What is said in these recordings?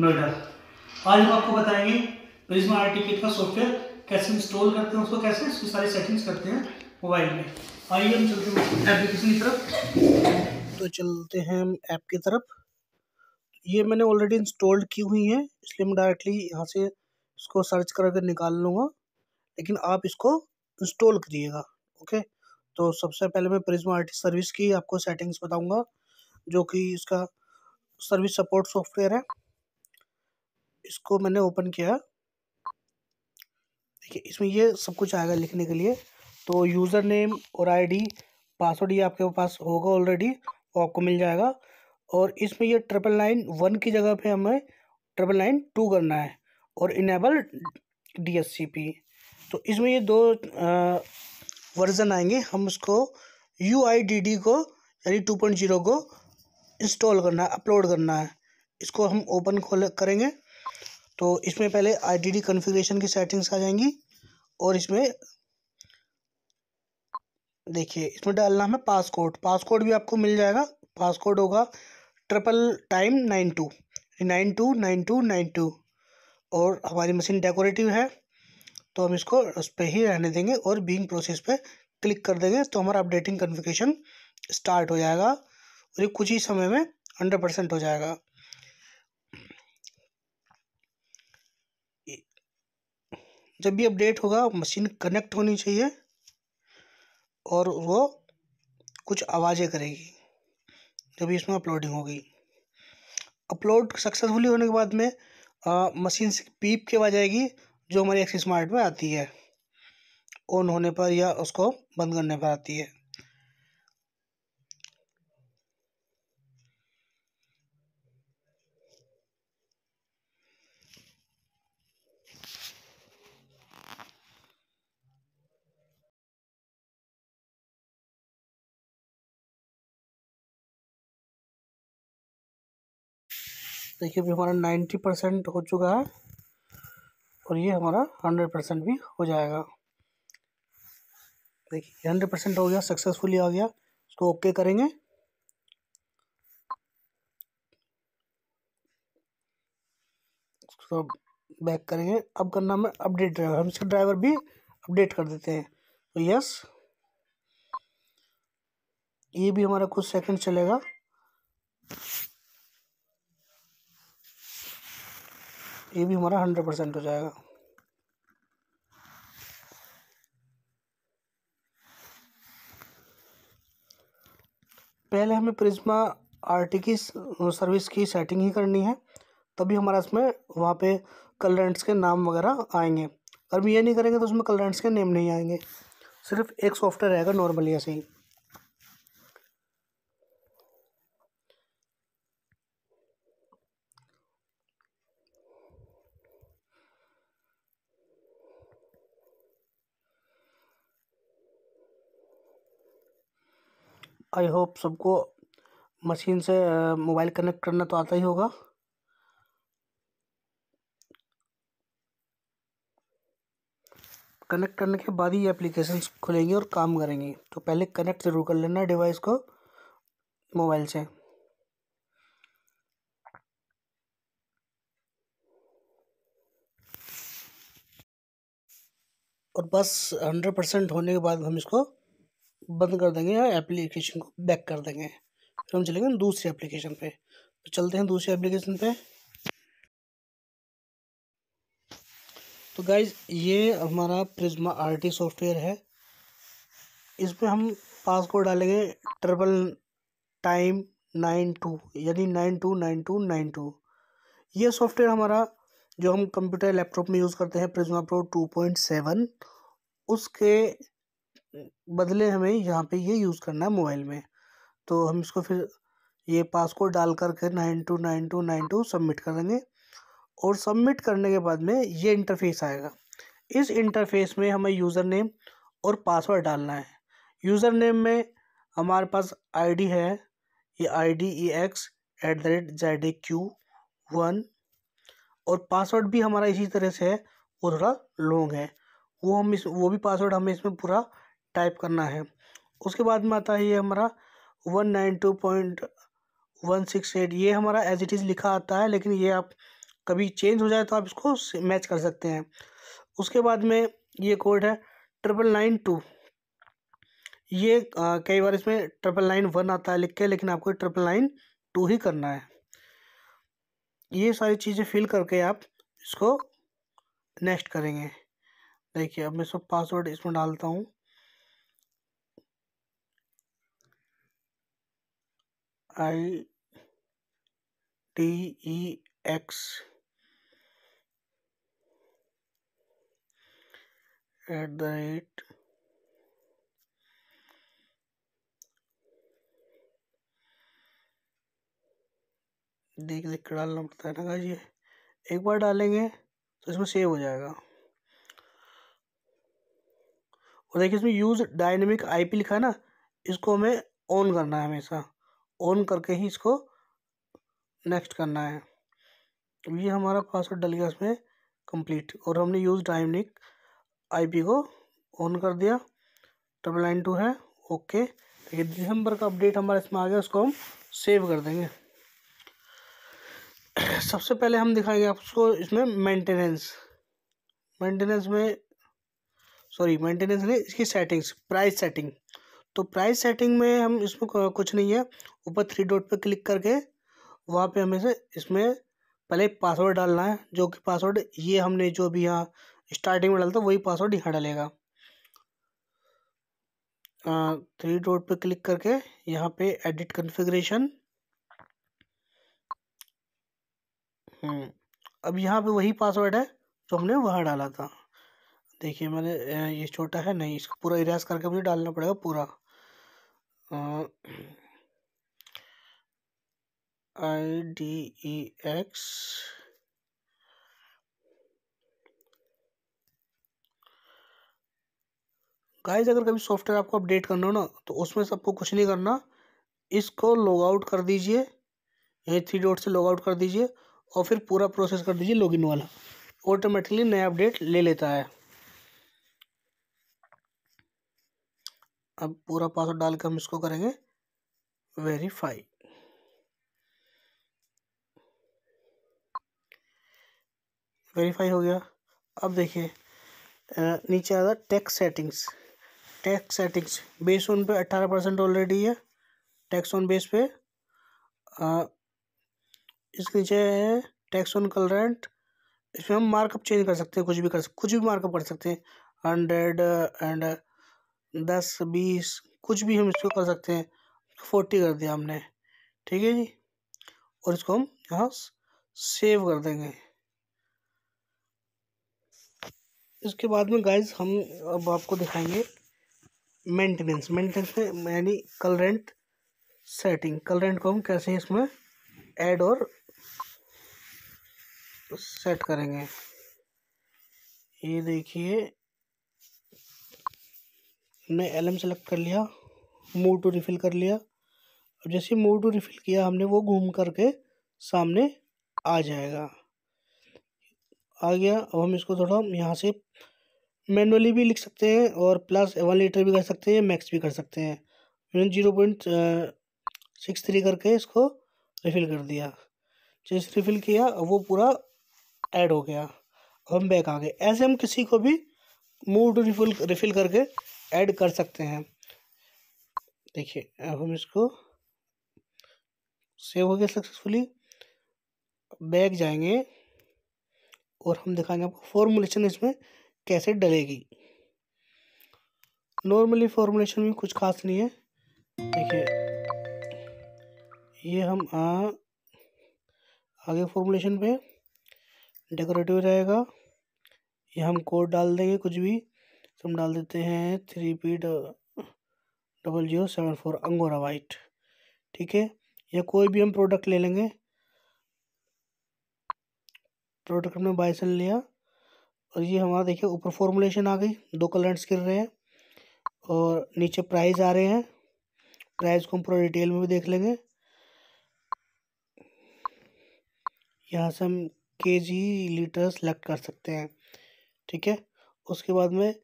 नोएडा आज हम आपको बताएंगे प्रिज्मा आर टिकट का सॉफ्टवेयर कैसे इंस्टॉल करते हैं उसको कैसे उसकी सारी सेटिंग्स करते हैं मोबाइल में आइए हम चलते हैं एप्लीकेशन की तरफ तो चलते हैं हम ऐप की तरफ ये मैंने ऑलरेडी इंस्टॉल्ड की हुई है इसलिए मैं डायरेक्टली यहाँ से इसको सर्च करके निकाल लूँगा लेकिन आप इसको इंस्टॉल करिएगा ओके तो सबसे पहले मैं प्रिज्मा आर्टिस्ट सर्विस की आपको सेटिंग्स बताऊँगा जो कि इसका सर्विस सपोर्ट सॉफ्टवेयर है इसको मैंने ओपन किया देखिए इसमें ये सब कुछ आएगा लिखने के लिए तो यूज़र नेम और आईडी पासवर्ड ये आपके पास होगा ऑलरेडी वो आपको मिल जाएगा और इसमें ये ट्रिपल नाइन वन की जगह पे हमें ट्रिपल नाइन टू करना है और इनेबल डी तो इसमें ये दो वर्ज़न आएंगे हम उसको यू आई डी डी को यानी टू पॉइंट जीरो को इंस्टॉल करना है अपलोड करना है इसको हम ओपन खोल करेंगे तो इसमें पहले आई डी कॉन्फ़िगरेशन की सेटिंग्स आ जाएंगी और इसमें देखिए इसमें डालना हमें पासकोड पासकोड भी आपको मिल जाएगा पासकोड होगा triple time nine two nine two nine two nine two और हमारी मशीन डेकोरेटिव है तो हम इसको उस पर ही रहने देंगे और बीइंग प्रोसेस पे क्लिक कर देंगे तो हमारा अपडेटिंग कन्फिगेशन स्टार्ट हो जाएगा और ये कुछ ही समय में हंड्रेड परसेंट हो जाएगा जब भी अपडेट होगा मशीन कनेक्ट होनी चाहिए और वो कुछ आवाज़ें करेगी जब इसमें अपलोडिंग होगी अपलोड सक्सेसफुली होने के बाद में आ, मशीन से पीप के आ जाएगी जो हमारी एक्सी स्मार्ट में आती है ऑन होने पर या उसको बंद करने पर आती है देखिए भी हमारा नाइन्टी परसेंट हो चुका है और ये हमारा हंड्रेड परसेंट भी हो जाएगा देखिए हंड्रेड परसेंट हो गया सक्सेसफुली आ गया इसको ओके करेंगे तो बैक करेंगे अब करना हमें अपडेट ड्राइवर हम इसका ड्राइवर भी अपडेट कर देते हैं तो यस ये भी हमारा कुछ सेकंड चलेगा ये भी हमारा हंड्रेड परसेंट हो जाएगा पहले हमें प्रिज्मा आर टी की सर्विस की सेटिंग ही करनी है तभी हमारा इसमें वहाँ पे कलरेंट्स के नाम वगैरह आएंगे अगर हम ये नहीं करेंगे तो उसमें कलरेंट्स के नेम नहीं आएंगे सिर्फ एक सॉफ्टवेयर रहेगा नॉर्मली ऐसे ही आई होप सबको मशीन से मोबाइल कनेक्ट करना तो आता ही होगा कनेक्ट करने के बाद ही एप्लीकेशन खुलेंगी और काम करेंगी तो पहले कनेक्ट ज़रूर कर लेना डिवाइस को मोबाइल से और बस हंड्रेड परसेंट होने के बाद हम इसको बंद कर देंगे या एप्लीकेशन को बैक कर देंगे फिर हम चलेंगे दूसरे एप्लीकेशन पे तो चलते हैं दूसरे एप्लीकेशन पे तो गाइज ये हमारा प्रिज्मा आर सॉफ्टवेयर है इस पर हम पासवर्ड डालेंगे ट्रिपल टाइम नाइन टू यानी nine two nine two nine two ये सॉफ्टवेयर हमारा जो हम कंप्यूटर लैपटॉप में यूज़ करते हैं Prisma pro two point seven उसके बदले हमें यहाँ पे ये यूज़ करना है मोबाइल में तो हम इसको फिर ये पासकोड डाल करके nine two nine two nine two submit कर देंगे और सबमिट करने के बाद में ये इंटरफेस आएगा इस इंटरफेस में हमें यूज़र नेम और पासवर्ड डालना है यूज़र नेम में हमारे पास आईडी है ये I D E X at the rate Z A Q one और पासवर्ड भी हमारा इसी तरह से है वो थोड़ा लॉन्ग है वो हम इस वो भी पासवर्ड हमें इसमें पूरा टाइप करना है उसके बाद में आता है ये हमारा one nine two point one six eight ये हमारा एज इट इज़ लिखा आता है लेकिन ये आप कभी चेंज हो जाए तो आप इसको मैच कर सकते हैं उसके बाद में ये कोड है ट्रिपल नाइन टू ये आ, कई बार इसमें ट्रिपल नाइन वन आता है लिख के लेकिन आपको ट्रिपल नाइन टू ही करना है ये सारी चीज़ें फिल करके आप इसको नेक्स्ट करेंगे देखिए अब मैं सब पासवर्ड इसमें डालता हूँ I T E X at the rate देख देख के डालना पड़ता है ना जी एक बार डालेंगे तो इसमें सेव हो जाएगा और देखिए इसमें यूज़ डायनेमिक आईपी लिखा है ना इसको हमें ऑन करना है हमेशा ऑन करके ही इसको नेक्स्ट करना है तो ये हमारा पासवर्ड डल गया इसमें कंप्लीट और हमने यूज डायमिक आईपी को ऑन कर दिया ट्रिपल नाइन टू है ओके ये दिसंबर का अपडेट हमारे इसमें आ गया उसको हम सेव कर देंगे सबसे पहले हम दिखाएंगे आपको इसमें मेंटेनेंस मेंटेनेंस में सॉरी मेंटेनेंस नहीं इसकी सेटिंग्स प्राइस सेटिंग तो प्राइस सेटिंग में हम इसमें कुछ नहीं है ऊपर थ्री डॉट पे क्लिक करके वहाँ पे हमें से इसमें पहले पासवर्ड डालना है जो कि पासवर्ड ये हमने जो अभी यहाँ स्टार्टिंग में डाला था वही पासवर्ड यहाँ डालेगा थ्री डॉट पे क्लिक करके यहाँ पे एडिट कॉन्फ़िगरेशन हम्म, अब यहाँ पे वही पासवर्ड है जो हमने वहाँ डाला था देखिए मैंने ये छोटा है नहीं इसको पूरा इरेज करके मुझे डालना पड़ेगा पूरा I D E X guys अगर कभी सॉफ्टवेयर आपको अपडेट करना हो ना तो उसमें से आपको कुछ नहीं करना इसको लॉग आउट कर दीजिए यही थ्री डॉट से लॉग आउट कर दीजिए और फिर पूरा प्रोसेस कर दीजिए लॉगिन वाला ऑटोमेटिकली नया अपडेट ले लेता है अब पूरा पासवर्ड डाल के हम इसको करेंगे वेरीफाई वेरीफाई हो गया अब देखिए नीचे आ रहा tax settings tax settings base on पे अट्ठारह परसेंट ऑलरेडी है टैक्स ऑन बेस पे इसके नीचे है टैक्स ऑन कल रेंट इसमें हम मार्कअप चेंज कर सकते हैं कुछ भी कर सकते कुछ भी मार्कअप कर सकते हैं हंड्रेड एंड दस बीस कुछ भी हम इसको कर सकते हैं फोर्टी कर दिया हमने ठीक है जी और इसको हम यहाँ सेव कर देंगे इसके बाद में गाइज हम अब आपको दिखाएंगे मेंटेनेंस मेंटेनेंस में यानी कलरेंट सेटिंग कलरेंट को हम कैसे इसमें ऐड और सेट करेंगे ये देखिए हमने एल एम सेलेक्ट कर लिया मूव टू रिफ़िल कर लिया और जैसे मूव टू रिफ़िल किया हमने वो घूम करके सामने आ जाएगा आ गया अब हम इसको थोड़ा यहाँ से मैनुअली भी लिख सकते हैं और प्लस वन लीटर भी कर सकते हैं मैक्स भी कर सकते हैं मैंने जीरो पॉइंट सिक्स थ्री करके इसको रिफ़िल कर दिया जैसे रिफ़िल किया अब वो पूरा ऐड हो गया अब हम बैक आ गए ऐसे हम किसी को भी मूव टू रिफ़िल रिफ़िल करके ऐड कर सकते हैं देखिए अब हम इसको सेव हो गया सक्सेसफुली बैग जाएंगे और हम दिखाएंगे आपको फॉर्मूलेशन इसमें कैसे डलेगी नॉर्मली फॉर्मूलेशन में कुछ खास नहीं है देखिए ये हम आ, आगे फॉर्मूलेशन पे डेकोरेटिव रहेगा ये हम कोड डाल देंगे कुछ भी तो हम डाल देते हैं three P double zero seven four angora white ठीक है या कोई भी हम प्रोडक्ट ले लेंगे प्रोडक्ट हमने बाइसन लिया और ये हमारा देखिए ऊपर फॉर्मुलेशन आ गई दो कलर्स गिर रहे हैं और नीचे प्राइस आ रहे हैं प्राइस को हम पूरा डिटेल में भी देख लेंगे यहाँ से हम के जी लीटर सेलेक्ट कर सकते हैं ठीक है उसके बाद में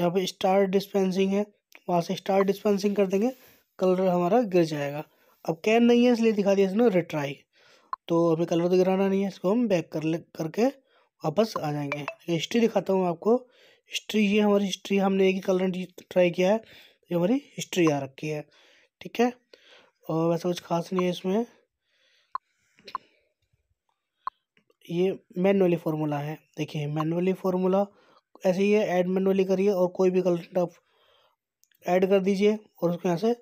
यहाँ पे स्टार डिस्पेंसिंग है वहाँ से स्टार डिस्पेंसिंग कर देंगे कलर हमारा गिर जाएगा अब कैन नहीं है इसलिए दिखा दिया इसने रिट्राई तो हमें कलर तो गिराना नहीं है इसको हम बैक कर ले करके वापस आ जाएंगे हिस्ट्री दिखाता हूँ आपको हिस्ट्री ये हमारी हिस्ट्री हमने एक ही कलर ट्राई किया है ये हमारी हिस्ट्री आ रखी है ठीक है और वैसा कुछ खास नहीं है इसमें ये मैनुअली फार्मूला है देखिए मैनुअली फार्मूला ऐसे ही है ऐड मैनुअली करिए और कोई भी कलर आप ऐड कर दीजिए और उसको यहाँ से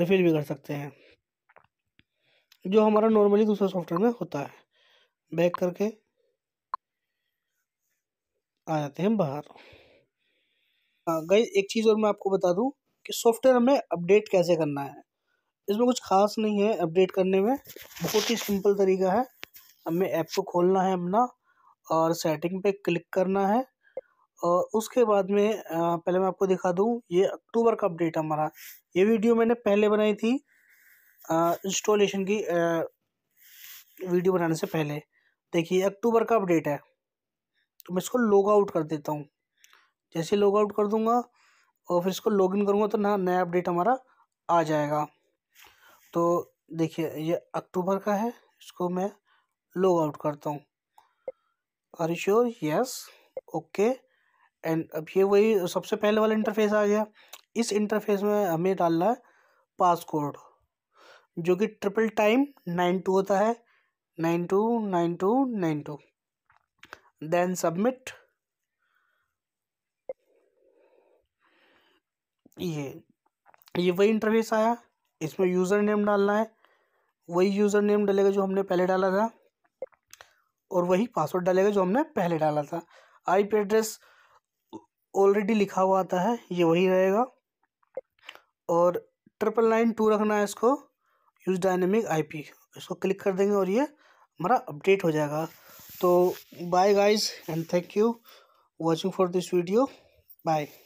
रिफिल भी कर सकते हैं जो हमारा नॉर्मली दूसरे सॉफ्टवेयर में होता है बैक करके आ जाते हैं बाहर गई हाँ, एक चीज़ और मैं आपको बता दूं कि सॉफ्टवेयर हमें अपडेट कैसे करना है इसमें कुछ खास नहीं है अपडेट करने में बहुत ही सिंपल तरीका है हमें ऐप को खोलना है अपना और सेटिंग पे क्लिक करना है और उसके बाद में पहले मैं आपको दिखा दूँ ये अक्टूबर का अपडेट हमारा ये वीडियो मैंने पहले बनाई थी इंस्टॉलेशन की वीडियो बनाने से पहले देखिए अक्टूबर का अपडेट है तो मैं इसको लॉग आउट कर देता हूँ जैसे लॉग आउट कर दूँगा और फिर इसको लॉग इन करूँगा तो ना नया अपडेट हमारा आ जाएगा तो देखिए ये अक्टूबर का है इसको मैं लॉग आउट करता हूँ are you sure yes okay and अब ये वही सबसे पहले वाला इंटरफेस आ गया इस इंटरफेस में हमें डालना है पासकोड जो कि ट्रिपल टाइम नाइन टू होता है nine two nine two nine two then submit ये ये वही इंटरफेस आया इसमें यूज़र नेम डालना है वही यूज़र नेम डालेगा जो हमने पहले डाला था और वही पासवर्ड डालेगा जो हमने पहले डाला था आईपी एड्रेस ऑलरेडी लिखा हुआ आता है ये वही रहेगा और ट्रिपल नाइन टू रखना है इसको यूज डायनेमिक आईपी इसको क्लिक कर देंगे और ये हमारा अपडेट हो जाएगा तो bye guys and thank you watching for this video bye